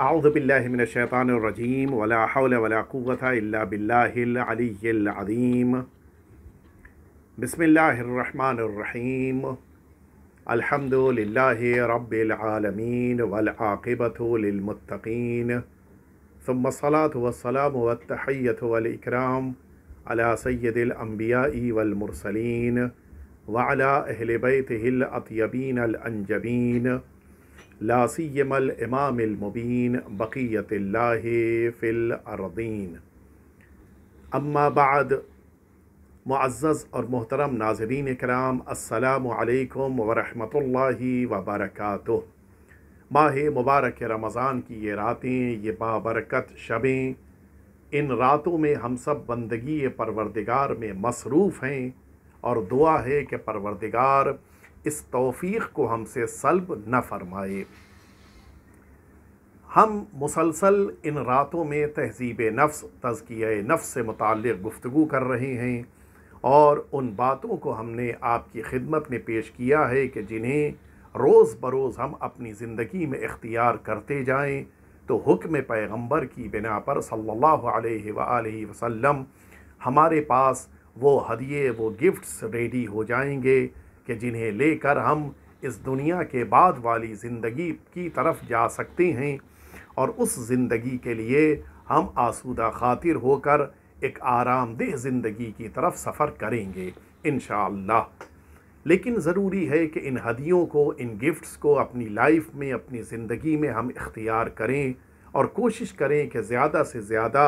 أعوذ بالله من الشيطان الرجيم ولا حول ولا قوة إلا بالله العلي العظيم بسم الله الرحمن الرحيم الحمد لله رب العالمين والعاقبة للمتقين ثم الصلاة والسلام والتحية والإكرام على سيد الأنبياء والمرسلين وعلى أهل بيته الأطيبين الأنجبين लासीमल इमामबिन बक़ीत fill अरदीन अम्मा मुआज़ और मोहतरम नाजरीन कराम असलकम वरहल वबरक माह मुबारक रमज़ान की ये रातें ये बाबरकत शबें इन रातों में हम सब बंदगी परवरदिगार में मसरूफ़ हैं और दुआ है कि परवरदिगार इस तौफीक को हमसे सलब न फरमाए हम मुसलसल इन रातों में तहजीब नफ्स तज़किया नफ्स से मुतल गुफ्तु कर रहे हैं और उन बातों को हमने आपकी खिदमत में पेश किया है कि जिन्हें रोज़ बरोज़ हम अपनी ज़िंदगी में इख्तियार करते जाएँ तो हुक्म पैगम्बर की बिना पर सल्ला वसम हमारे पास वो हदिये वो गिफ्ट्स रेडी हो जाएंगे कि जिन्हें लेकर हम इस दुनिया के बाद वाली ज़िंदगी की तरफ जा सकते हैं और उस ज़िंदगी के लिए हम आसूदा खातिर होकर एक आरामदेह ज़िंदगी की तरफ सफ़र करेंगे इन लेकिन ज़रूरी है कि इन हदियों को इन गिफ्ट्स को अपनी लाइफ में अपनी ज़िंदगी में हम इख्तियार करें और कोशिश करें कि ज़्यादा से ज़्यादा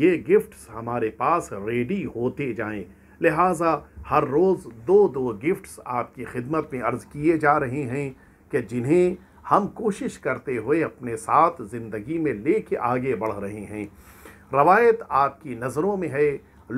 ये गिफ्ट्स हमारे पास रेडी होते जाएं लिहाजा हर रोज़ दो दो गिफ्ट्स आपकी खिदमत में अर्ज़ किए जा रहे हैं कि जिन्हें हम कोशिश करते हुए अपने साथ ज़िंदगी में ले कर आगे बढ़ रहे हैं रवायत आपकी नज़रों में है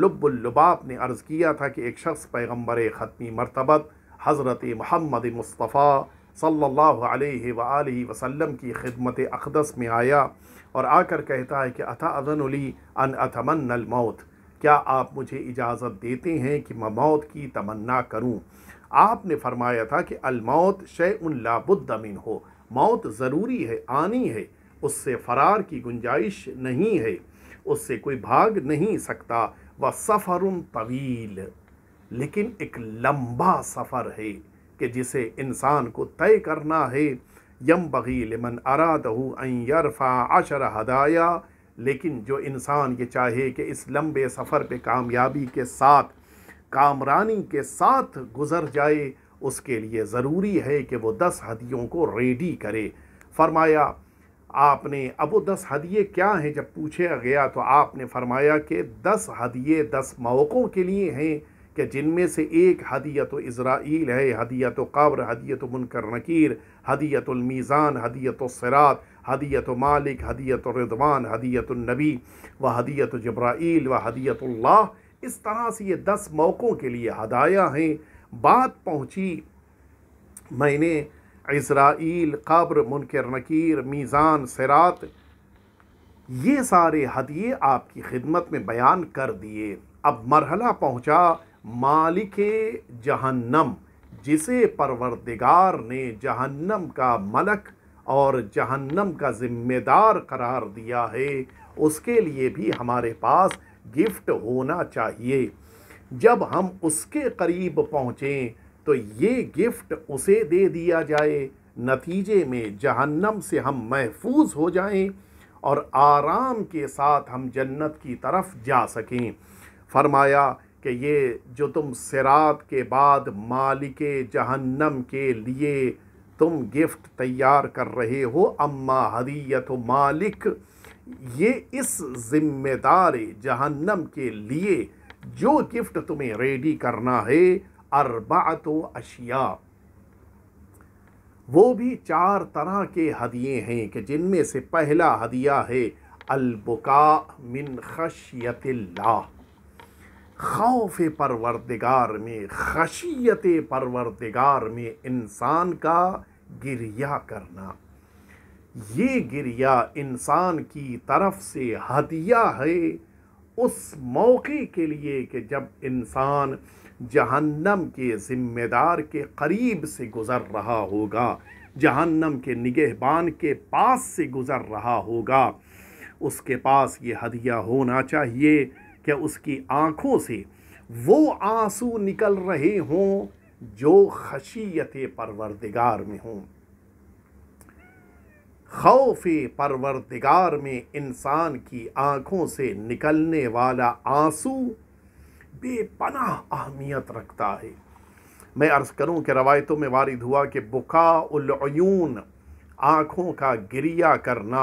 लुब्बुल्लुबाब ने अर्ज़ किया था कि एक शख्स पैगम्बर ख़त्मी मरतबत हज़रत महमद मुस्तफ़ा सल्लल्लाहु अलैहि सल्ला वसल्लम की खिदमत अकदस में आया और आकर कहता है कि अता अजनली अन अतमन मौत क्या आप मुझे इजाज़त देते हैं कि मैं मौत की तमन्ना करूँ आपने फरमाया था कि अलमौत शे उन लाबुद्दमिन हो मौत ज़रूरी है आनी है उससे फ़रार की गुंजाइश नहीं है उससे कोई भाग नहीं सकता व सफ़र तवील लेकिन एक लंबा सफ़र है कि जिसे इंसान को तय करना है यम बगी लमन अरादहू अरफ़ा अशर हदाया लेकिन जो इंसान ये चाहे कि इस लंबे सफ़र पे कामयाबी के साथ कामरानी के साथ गुज़र जाए उसके लिए ज़रूरी है कि वो दस हदियों को रेडी करे फरमाया आपने अब वो दस हदिये क्या हैं जब पूछे गया तो आपने फरमाया कि दस हदिये दस मौक़ों के लिए हैं कि जिनमें से एक हदियत इसराइल है हदियत कब्र हदियत मुनकर नकीर हदियतमीज़ान हदियत सरात हदीयत मालिक हदीयत रिदवान हदीयत नबी व हदीयत जब्राइल व हदीयतुल्लाह इस तरह से ये दस मौक़ों के लिए हदाया हैं बात पहुँची मैंने इसराइल कब्र मुनकर नकीर मीज़ान सरात ये सारे हदिये आपकी खिदमत में बयान कर दिए अब मरहला पहुँचा मालिक जहन्नम जिसे परवरदिगार ने जहन्नम का मलक और जहन्नम का ज़िम्मेदार करार दिया है उसके लिए भी हमारे पास गिफ्ट होना चाहिए जब हम उसके करीब पहुँचें तो ये गिफ्ट उसे दे दिया जाए नतीजे में जहन्नम से हम महफूज हो जाएं और आराम के साथ हम जन्नत की तरफ जा सकें फरमाया कि ये जो तुम सिरात के बाद मालिक जहन्नम के लिए तुम गिफ्ट तैयार कर रहे हो अम्मा हदियत मालिक ये इस जिम्मेदार जहन्नम के लिए जो गिफ्ट तुम्हें रेडी करना है अरबात अशिया वो भी चार तरह के हदिये हैं कि जिनमें से पहला हदिया है अलबुका मिन खशियत खौफ परवरदिगार में खशियत परवरदिगार में इंसान का गिरिया करना ये गिरिया इंसान की तरफ से हदिया है उस मौके के लिए कि जब इंसान जहन्नम के ज़िम्मेदार के करीब से गुज़र रहा होगा जहन्नम के निगहबान के पास से गुज़र रहा होगा उसके पास ये हदिया होना चाहिए कि उसकी आँखों से वो आंसू निकल रहे हों जो खशियत परवरदिगार में हूँ खौफ परवरदिगार में इंसान की आँखों से निकलने वाला आंसू बेपनाह अहमियत रखता है मैं अर्ज़ करूं कि रवायतों में वारिद हुआ कि उलून आँखों का गिरिया करना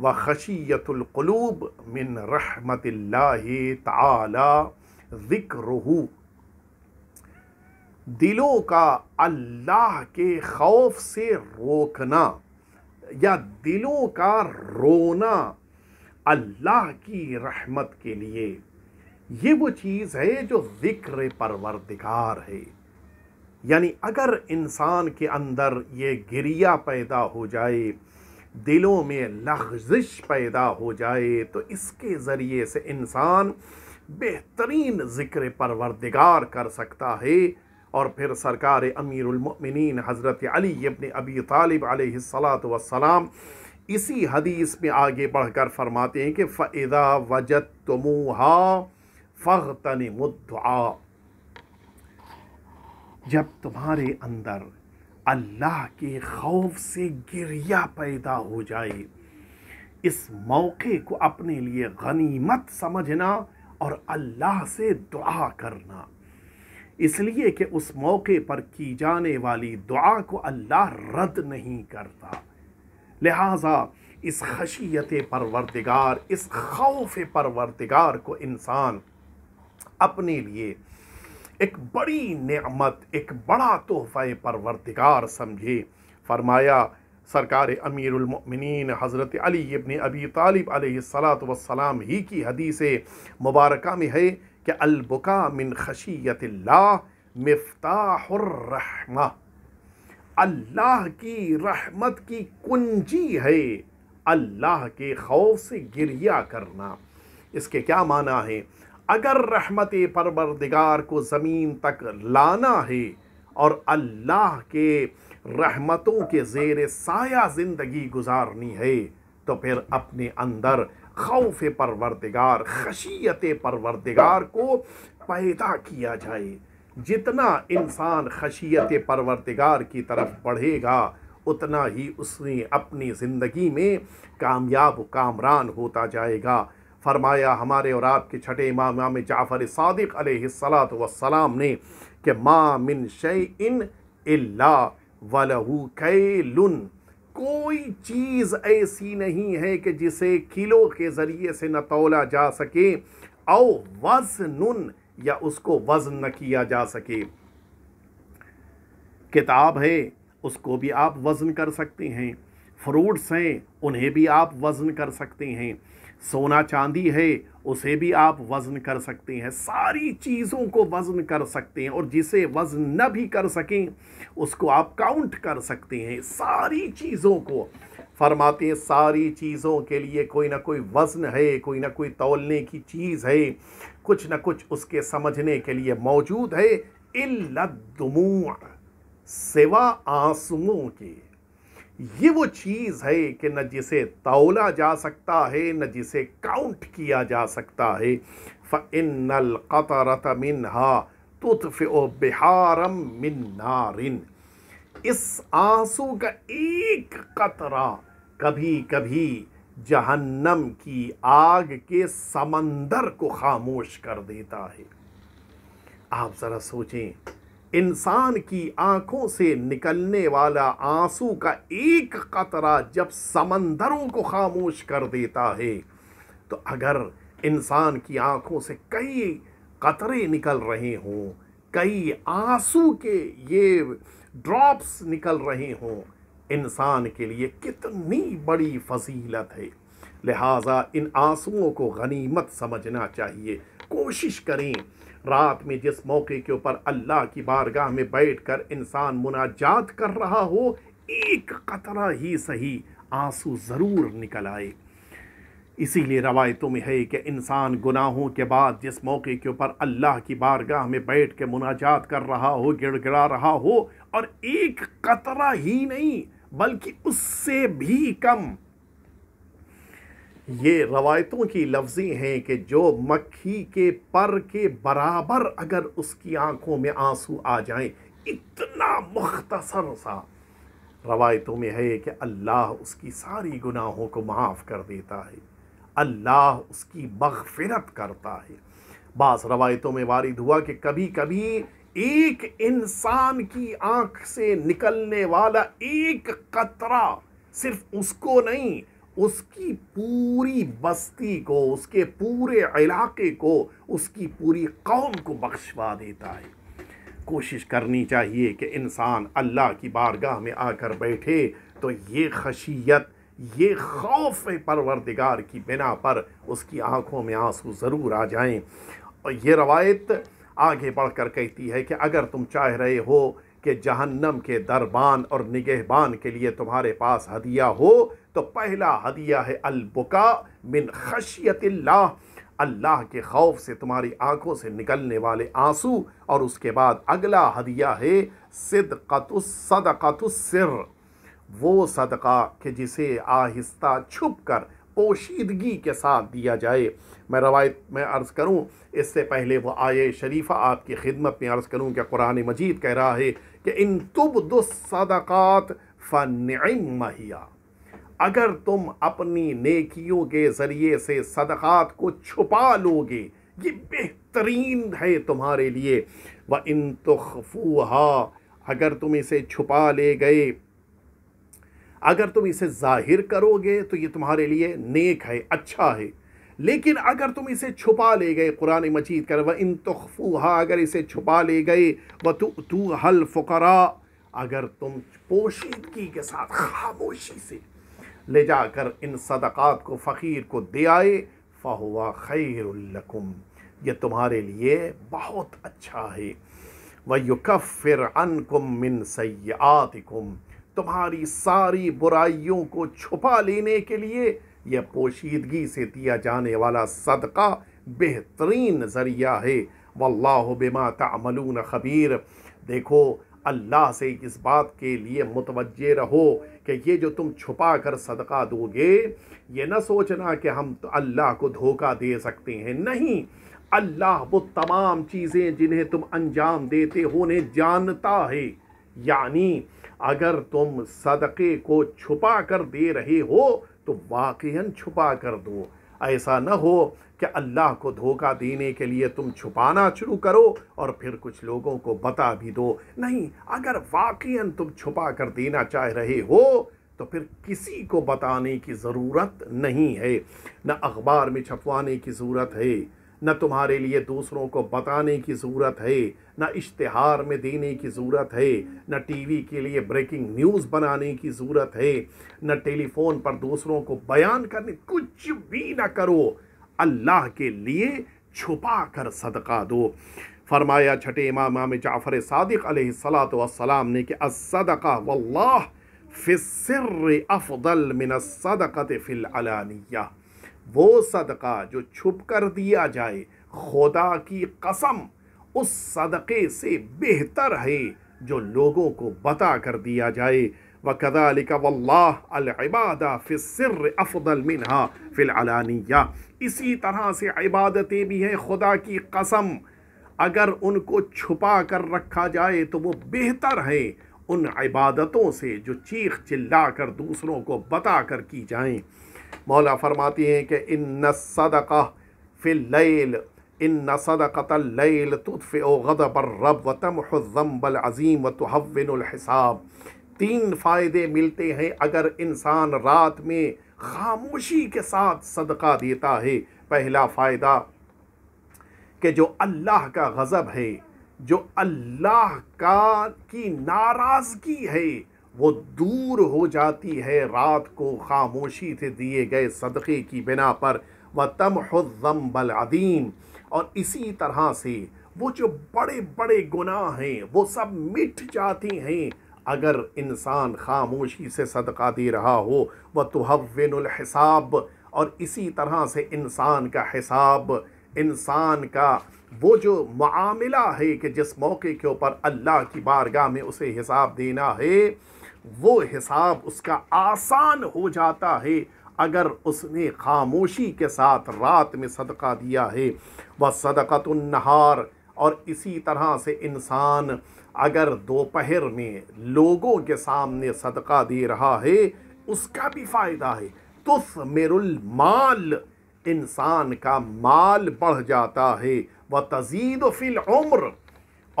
व खशियतुल्कलूब मिन रहमत ला तला दिलों का अल्लाह के खौफ से रोकना या दिलों का रोना अल्लाह की रहमत के लिए ये वो चीज़ है जो ज़िक्र परवरदिगार है यानी अगर इंसान के अंदर ये गिरिया पैदा हो जाए दिलों में लफज़िश पैदा हो जाए तो इसके ज़रिए से इंसान बेहतरीन ज़िक्र परवरदिगार कर सकता है और फिर सरकार अमीरमिन हज़रत अली अपने अबी तालब सलात वसलाम इसी हदीस में आगे बढ़कर फरमाते हैं कि फ़ैदा वजत तमूहा फ़न मुद्दआ जब तुम्हारे अंदर अल्लाह के खौफ से गिरिया पैदा हो जाए इस मौके को अपने लिए गनीमत समझना और अल्लाह से दुआ करना इसलिए कि उस मौके पर की जाने वाली दुआ को अल्लाह रद्द नहीं करता लिहाजा इस खशियत परवरदिगार इस खौफ परवरदिगार को इंसान अपने लिए एक बड़ी नेमत एक बड़ा तोहफ़ा परवरदिगार समझे फरमाया सरकार अमीरमिन हज़रत अली इबन अबी तालिब सलात वसलाम ही की हदीसे मुबारक में है कि अलबुका मिन खशीत मफ्ताहमा अल्लाह की रहमत की कुंजी है अल्लाह के खौफ से गिरिया करना इसके क्या माना है अगर रहमत परवरदिगार को ज़मीन तक लाना है और अल्लाह के रहमतों के ज़ेर साया ज़िंदगी गुजारनी है तो फिर अपने अंदर खौफ परवरदिगार खशियत परवरदिगार को पैदा किया जाए जितना इंसान खशियत परवरदिगार की तरफ बढ़ेगा उतना ही उसने अपनी ज़िंदगी में कामयाब कामरान होता जाएगा फरमाया हमारे और आपके छठे इमाम इमाम जाफ़र सादिक सलात वसलाम ने कि माँ मिन शय इन वलहू कैलुन कोई चीज़ ऐसी नहीं है कि जिसे किलो के ज़रिए से न तोला जा सके औ नुन या उसको वज़न न किया जा सके किताब है उसको भी आप वज़न कर सकते हैं फ्रूट्स हैं उन्हें भी आप वज़न कर सकते हैं सोना चांदी है उसे भी आप वज़न कर सकते हैं सारी चीज़ों को वज़न कर सकते हैं और जिसे वज़न न भी कर सकें उसको आप काउंट कर सकते हैं सारी चीज़ों को फरमाते हैं सारी चीज़ों के लिए कोई ना कोई वज़न है कोई ना कोई तोलने की चीज़ है कुछ ना कुछ उसके समझने के लिए मौजूद है इल्लदमू सिवा आंसुओं के ये वो चीज़ है कि न जिसे तोला जा सकता है न जिसे काउंट किया जा सकता है फ़िन क़तरत मिन हा तुतफ़ बिहारम मिन नारिन इस आंसू का एक कतरा कभी कभी जहन्नम की आग के समंदर को खामोश कर देता है आप ज़रा सोचें इंसान की आंखों से निकलने वाला आंसू का एक कतरा जब समंदरों को खामोश कर देता है तो अगर इंसान की आंखों से कई कतरे निकल रहे हों कई आंसू के ये ड्रॉप्स निकल रहे हों इंसान के लिए कितनी बड़ी फजीलत है लिहाजा इन आंसुओं को गनीमत समझना चाहिए कोशिश करें रात में जिस मौके के ऊपर अल्लाह की बारगाह में बैठकर इंसान मुनाजात कर रहा हो एक कतरा ही सही आंसू ज़रूर निकल आए इसीलिए रवायतों में है कि इंसान गुनाहों के बाद जिस मौके के ऊपर अल्लाह की बारगाह में बैठ के मुनाजात कर रहा हो गिड़गिड़ा रहा हो और एक कतरा ही नहीं बल्कि उससे भी कम ये रवायतों की लफ्ज़ी हैं कि जो मक्खी के पर के बराबर अगर उसकी आंखों में आंसू आ जाएं इतना मुख्तसर सा रवायतों में है कि अल्लाह उसकी सारी गुनाहों को माफ़ कर देता है अल्लाह उसकी मगफिरत करता है बास रवायतों में वारिद हुआ कि कभी कभी एक इंसान की आंख से निकलने वाला एक कतरा सिर्फ उसको नहीं उसकी पूरी बस्ती को उसके पूरे इलाके को उसकी पूरी कौम को बख्शवा देता है कोशिश करनी चाहिए कि इंसान अल्लाह की बारगाह में आकर बैठे तो ये खशियत ये खौफ परवरदिगार की बिना पर उसकी आँखों में आंसू ज़रूर आ जाएं और ये रवायत आगे बढ़कर कहती है कि अगर तुम चाह रहे हो कि जहन्नम के दरबान और निगहबान के लिए तुम्हारे पास हदिया हो तो पहला हदिया है अलबुका मिन खशियत अल्लाह के खौफ से तुम्हारी आंखों से निकलने वाले आंसू और उसके बाद अगला हदिया है सिर वो सदका के जिसे आहिस्ता छुप कर पोशीदगी के साथ दिया जाए मैं रवायत में अर्ज़ करूं इससे पहले वो आए शरीफ़ा आपकी खिदमत में अर्ज़ करूं कि कुरान मजीद कह रहा है कि इन तुब फन महिया अगर तुम अपनी नेकियों के ज़रिए से सदक़ात को छुपा लोगे ये बेहतरीन है तुम्हारे लिए व इन तुखफूहा अगर तुम इसे छुपा ले गए अगर तुम इसे ज़ाहिर करोगे तो ये तुम्हारे लिए नेक है अच्छा है लेकिन अगर तुम इसे छुपा ले गए कुरान मजीद कर व इन तुखफूहा अगर इसे छुपा ले गए व तू तू हल फ़ुकरा अगर तुम पोशीदगी के साथ खामोशी से ले जाकर इन सदक़ात को फ़कीर को दे आए फ़ाहुआ खैरकुम ये तुम्हारे लिए बहुत अच्छा है वह युकफ़िर अनकुम मिन सयातिकुम तुम्हारी सारी बुराइयों को छुपा लेने के लिए यह पोशीदगी से दिया जाने वाला सदका बेहतरीन ज़रिया है वल्लाह बिमा तमलून खबीर देखो अल्लाह से इस बात के लिए मुतवजे रहो कि ये जो तुम छुपा कर सदका दोगे ये ना सोचना कि हम तो अल्लाह को धोखा दे सकते हैं नहीं अल्लाह वो तमाम चीज़ें जिन्हें तुम अंजाम देते हो उन्हें जानता है यानी अगर तुम सदक़े को छुपा कर दे रहे हो तो वाकई छुपा कर दो ऐसा न हो कि अल्लाह को धोखा देने के लिए तुम छुपाना शुरू करो और फिर कुछ लोगों को बता भी दो नहीं अगर वाकई तुम छुपा कर देना चाह रहे हो तो फिर किसी को बताने की ज़रूरत नहीं है न अखबार में छपवाने की ज़रूरत है न तुम्हारे लिए दूसरों को बताने की ज़रूरत है न इश्तहार में देने की ज़रूरत है न टीवी के लिए ब्रेकिंग न्यूज़ बनाने की ज़रूरत है न टेलीफोन पर दूसरों को बयान करने कुछ भी ना करो अल्लाह के लिए छुपा कर सदका दो फरमाया छठे इमाम इमाम जाफ़र सदक सलाम ने कि असदका फ़िसर अफदल मिन सदक़त फ़िलानिया वो सदका जो छुप कर दिया जाए खुदा की कसम उस सदक़े से बेहतर है जो लोगों को बता कर दिया जाए वकदालिक वल्लाबादा फ़िसर अफदल मिनहा फ़िलानिया इसी तरह से इबादतें भी हैं खुदा की कसम अगर उनको छुपा कर रखा जाए तो वो बेहतर है उन इबादतों से जो चीख चिल्ला कर दूसरों को बता कर की जाएं मौला फरमाती हैं कि इन सदका फ़िल इन सदकतल तुफ़ गदब रब वतम हज़म्बल अज़ीम व तहविनसाब तीन फायदे मिलते हैं अगर इंसान रात में खामोशी के साथ सदका देता है पहला फ़ायदा कि जो अल्लाह का गज़ब है जो अल्लाह का की नाराज़गी है वो दूर हो जाती है रात को खामोशी से दिए गए सदक़े की बिना पर व बल अदीम और इसी तरह से वो जो बड़े बड़े गुनाह हैं वो सब मिट जाती हैं अगर इंसान खामोशी से सदका दे रहा हो व तहविनसाब और इसी तरह से इंसान का हिसाब इंसान का वो जो मामला है कि जिस मौके के ऊपर अल्लाह की बारगाह में उसे हिसाब देना है वो हिसाब उसका आसान हो जाता है अगर उसने खामोशी के साथ रात में सदका दिया है वह नहार और इसी तरह से इंसान अगर दोपहर में लोगों के सामने सदका दे रहा है उसका भी फ़ायदा है तुस मेरुल माल इंसान का माल बढ़ जाता है व तजीद फिल उम्र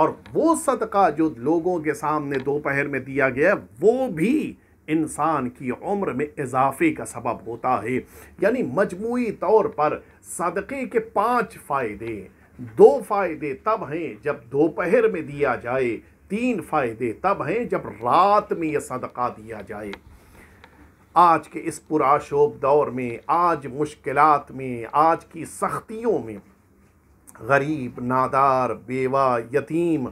और वो सदका जो लोगों के सामने दोपहर में दिया गया वो भी इंसान की उम्र में इजाफे का सबब होता है यानी मजमू तौर पर सदक़े के पांच फ़ायदे दो फायदे तब हैं जब दोपहर में दिया जाए तीन फायदे तब हैं जब रात में यह सदका दिया जाए आज के इस पुराशोभ दौर में आज मुश्किलात में आज की सख्तियों में गरीब नादार बेवा यतीम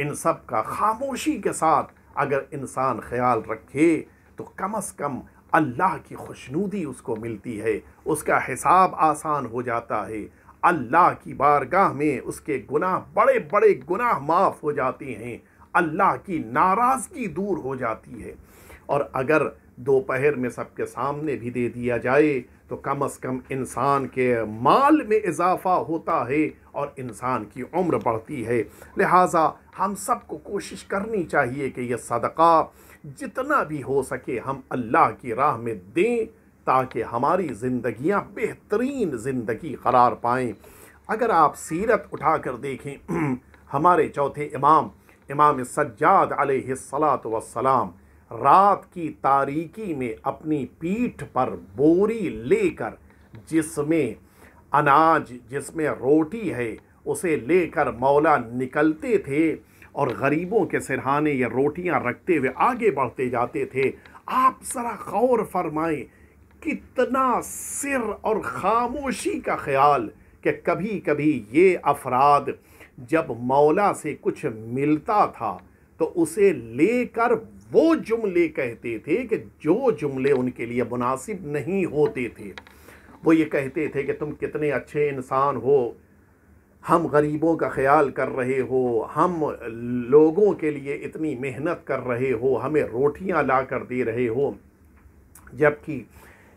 इन सब का खामोशी के साथ अगर इंसान ख्याल रखे तो कम अज़ कम अल्लाह की खुशनूदी उसको मिलती है उसका हिसाब आसान हो जाता है अल्लाह की बारगाह में उसके गुनाह बड़े बड़े गुनाह माफ़ हो जाते हैं अल्लाह की नाराज़गी दूर हो जाती है और अगर दोपहर में सबके सामने भी दे दिया जाए तो कम से कम इंसान के माल में इजाफा होता है और इंसान की उम्र बढ़ती है लिहाजा हम सबको कोशिश करनी चाहिए कि यह सदका जितना भी हो सके हम अल्लाह की राह में दें ताकि हमारी ज़िंदियाँ बेहतरीन ज़िंदगी करार पाएँ अगर आप सीरत उठा कर देखें हमारे चौथे इमाम इमाम सज्जाद सलात वसलाम रात की तारीकी में अपनी पीठ पर बोरी लेकर जिसमें अनाज जिसमें रोटी है उसे लेकर मौला निकलते थे और गरीबों के सिरहाने या रोटियां रखते हुए आगे बढ़ते जाते थे आप ज़रा गौर फरमाएं कितना सिर और खामोशी का ख्याल कि कभी कभी ये अफराद जब मौला से कुछ मिलता था तो उसे लेकर वो जुमले कहते थे कि जो जुमले उनके लिए मुनासिब नहीं होते थे वो ये कहते थे कि तुम कितने अच्छे इंसान हो हम गरीबों का ख्याल कर रहे हो हम लोगों के लिए इतनी मेहनत कर रहे हो हमें रोटियां ला कर दे रहे हो जबकि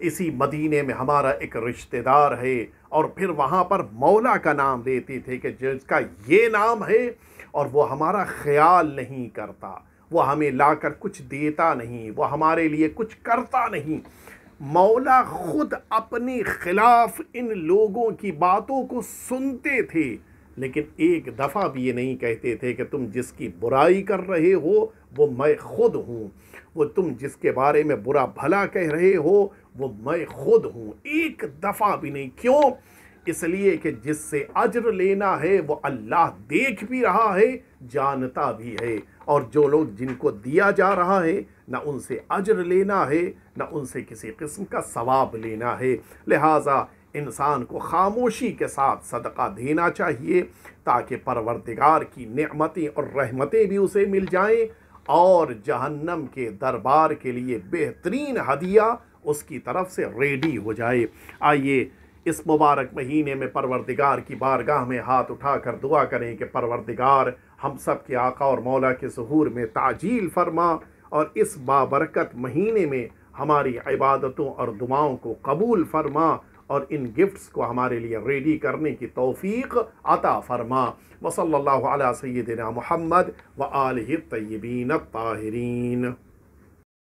इसी मदीने में हमारा एक रिश्तेदार है और फिर वहाँ पर मौला का नाम देते थे कि जिसका ये नाम है और वो हमारा ख्याल नहीं करता वो हमें लाकर कुछ देता नहीं वो हमारे लिए कुछ करता नहीं मौला खुद अपने खिलाफ इन लोगों की बातों को सुनते थे लेकिन एक दफ़ा भी ये नहीं कहते थे कि तुम जिसकी बुराई कर रहे हो वो मैं खुद हूँ वो तुम जिसके बारे में बुरा भला कह रहे हो वो मैं खुद हूँ एक दफ़ा भी नहीं क्यों इसलिए कि जिससे अजर लेना है वो अल्लाह देख भी रहा है जानता भी है और जो लोग जिनको दिया जा रहा है ना उनसे अजर लेना है ना उनसे किसी किस्म का सवाब लेना है लिहाजा इंसान को खामोशी के साथ सदका देना चाहिए ताकि परवरदिगार की नमतें और रहमतें भी उसे मिल जाएं और जहन्नम के दरबार के लिए बेहतरीन हदिया उसकी तरफ से रेडी हो जाए आइए इस मुबारक महीने में परवरदिगार की बारगाह में हाथ उठा कर दुआ करें कि परवरदिगार हम सब के आका और मौला के सहूर में ताजील फरमा और इस बाबरकत महीने में हमारी इबादतों और दुआओं को कबूल फरमा और इन गिफ्ट्स को हमारे लिए रेडी करने की तौफीक अता फरमा वसल्ला सैदना मोहम्मद व आल तयबीन ताहरीन